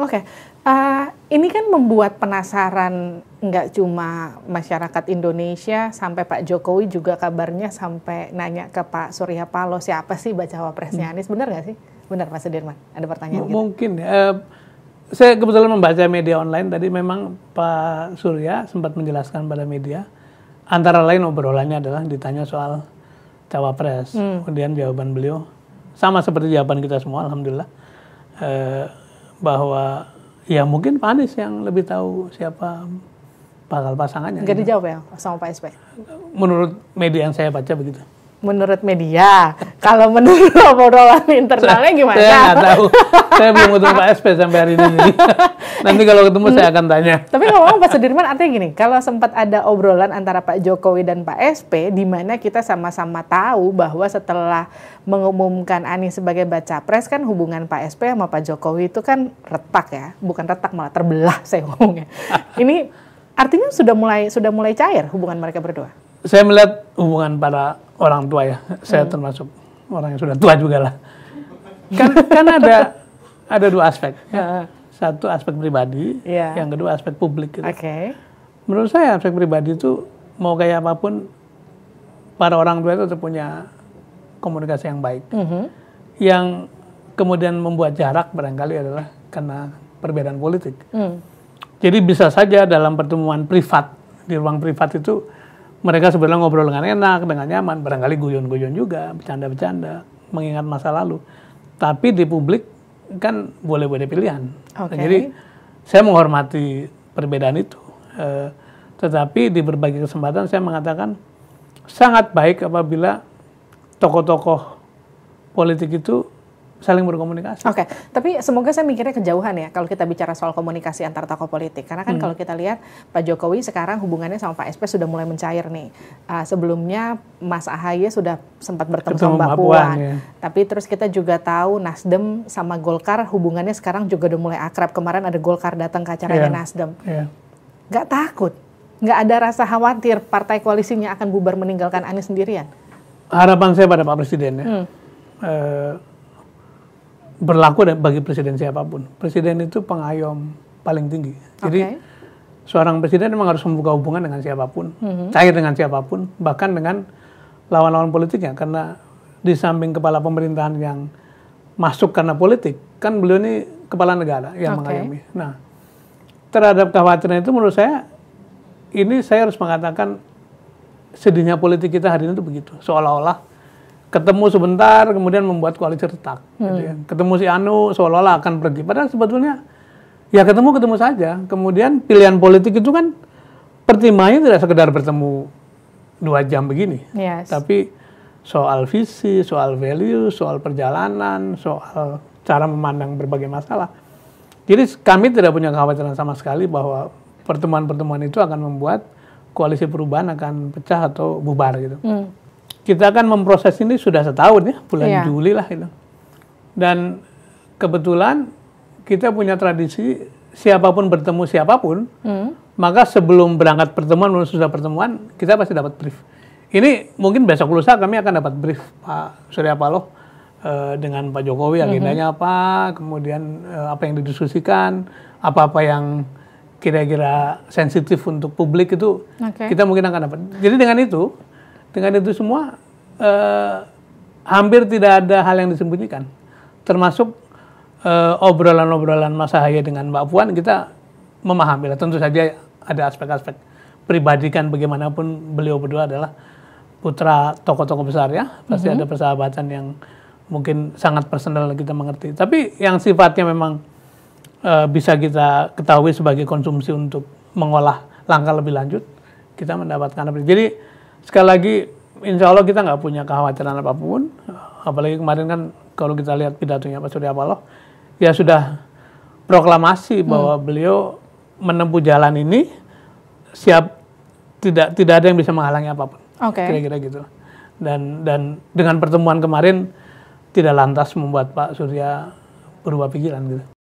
Oke, okay. uh, eh, ini kan membuat penasaran nggak cuma masyarakat Indonesia, sampai Pak Jokowi juga kabarnya sampai nanya ke Pak Surya Paloh siapa sih baca wapresnya ini hmm. Anies, benar nggak sih? Benar Pak Sudirman, ada pertanyaan? M gitu. mungkin. Uh, saya kebetulan membaca media online tadi memang Pak Surya sempat menjelaskan pada media antara lain obrolannya adalah ditanya soal cawapres, hmm. kemudian jawaban beliau sama seperti jawaban kita semua, alhamdulillah. Eh, bahwa ya mungkin Pak Anies yang lebih tahu siapa bakal pasangannya. Gak gitu. dijawab ya sama Pak SP? Menurut media yang saya baca begitu menurut media. Kalau menurut obrolan internalnya gimana? Saya nggak tahu. saya belum ketemu Pak SP sampai hari ini. Nanti kalau ketemu saya akan tanya. Tapi ngomong Pak Sudirman artinya gini, kalau sempat ada obrolan antara Pak Jokowi dan Pak SP, di mana kita sama-sama tahu bahwa setelah mengumumkan Anies sebagai baca pres kan hubungan Pak SP sama Pak Jokowi itu kan retak ya, bukan retak malah terbelah saya ngomongnya. ini artinya sudah mulai sudah mulai cair hubungan mereka berdua. Saya melihat hubungan para orang tua ya, saya hmm. termasuk orang yang sudah tua juga lah. Kan, kan ada ada dua aspek. Ya. Satu aspek pribadi, ya. yang kedua aspek publik. Gitu. Okay. Menurut saya aspek pribadi itu mau kayak apapun, para orang tua itu punya komunikasi yang baik. Mm -hmm. Yang kemudian membuat jarak barangkali adalah karena perbedaan politik. Mm. Jadi bisa saja dalam pertemuan privat di ruang privat itu mereka sebenarnya ngobrol dengan enak, dengan nyaman, barangkali guyon-guyon juga, bercanda-bercanda, mengingat masa lalu. Tapi di publik kan boleh boleh pilihan. Okay. jadi saya menghormati perbedaan itu. E, tetapi di berbagai kesempatan saya mengatakan sangat baik apabila tokoh-tokoh politik itu saling berkomunikasi. Oke, okay. tapi semoga saya mikirnya kejauhan ya kalau kita bicara soal komunikasi antar tokoh politik. Karena kan hmm. kalau kita lihat Pak Jokowi sekarang hubungannya sama Pak SP sudah mulai mencair nih. Uh, sebelumnya Mas Ahaye sudah sempat bertemu sama Mbak Puan. ya. Tapi terus kita juga tahu Nasdem sama Golkar hubungannya sekarang juga udah mulai akrab. Kemarin ada Golkar datang ke acaranya yeah. Nasdem. Yeah. Gak takut, gak ada rasa khawatir partai koalisinya akan bubar meninggalkan Anies sendirian. Harapan saya pada Pak Presiden ya. Hmm. Uh, berlaku bagi presiden siapapun. Presiden itu pengayom paling tinggi. Jadi okay. seorang presiden memang harus membuka hubungan dengan siapapun, mm-hmm. cair dengan siapapun, bahkan dengan lawan-lawan politiknya. Karena di samping kepala pemerintahan yang masuk karena politik, kan beliau ini kepala negara yang okay. mengayomi. Nah, terhadap kekhawatiran itu menurut saya ini saya harus mengatakan sedihnya politik kita hari ini itu begitu. Seolah-olah ketemu sebentar kemudian membuat koalisi retak gitu hmm. gitu ya. ketemu si Anu seolah-olah akan pergi padahal sebetulnya ya ketemu ketemu saja kemudian pilihan politik itu kan pertimbangannya tidak sekedar bertemu dua jam begini yes. tapi soal visi soal value soal perjalanan soal cara memandang berbagai masalah jadi kami tidak punya kekhawatiran sama sekali bahwa pertemuan-pertemuan itu akan membuat koalisi perubahan akan pecah atau bubar gitu. Hmm kita kan memproses ini sudah setahun ya bulan yeah. Juli lah itu dan kebetulan kita punya tradisi siapapun bertemu siapapun mm. maka sebelum berangkat pertemuan sebelum sudah pertemuan kita pasti dapat brief ini mungkin besok lusa kami akan dapat brief Pak Surya Paloh e, dengan Pak Jokowi hmm. agendanya mm -hmm. apa kemudian e, apa yang didiskusikan apa-apa yang kira-kira sensitif untuk publik itu okay. kita mungkin akan dapat jadi dengan itu dengan itu semua eh, hampir tidak ada hal yang disembunyikan. Termasuk eh, obrolan-obrolan eh, Mas Ahaye dengan Mbak Puan kita memahami. Tentu saja ada aspek-aspek pribadi kan bagaimanapun beliau berdua adalah putra tokoh-tokoh besar ya. Pasti mm -hmm. ada persahabatan yang mungkin sangat personal kita mengerti. Tapi yang sifatnya memang e, bisa kita ketahui sebagai konsumsi untuk mengolah langkah lebih lanjut, kita mendapatkan apa. Jadi sekali lagi insya Allah kita nggak punya kekhawatiran apapun. Apalagi kemarin kan kalau kita lihat pidatonya Pak Surya Paloh, ya sudah proklamasi hmm. bahwa hmm. beliau menempuh jalan ini siap tidak tidak ada yang bisa menghalangi apapun. Okay. Kira-kira gitu. Dan dan dengan pertemuan kemarin tidak lantas membuat Pak Surya berubah pikiran gitu.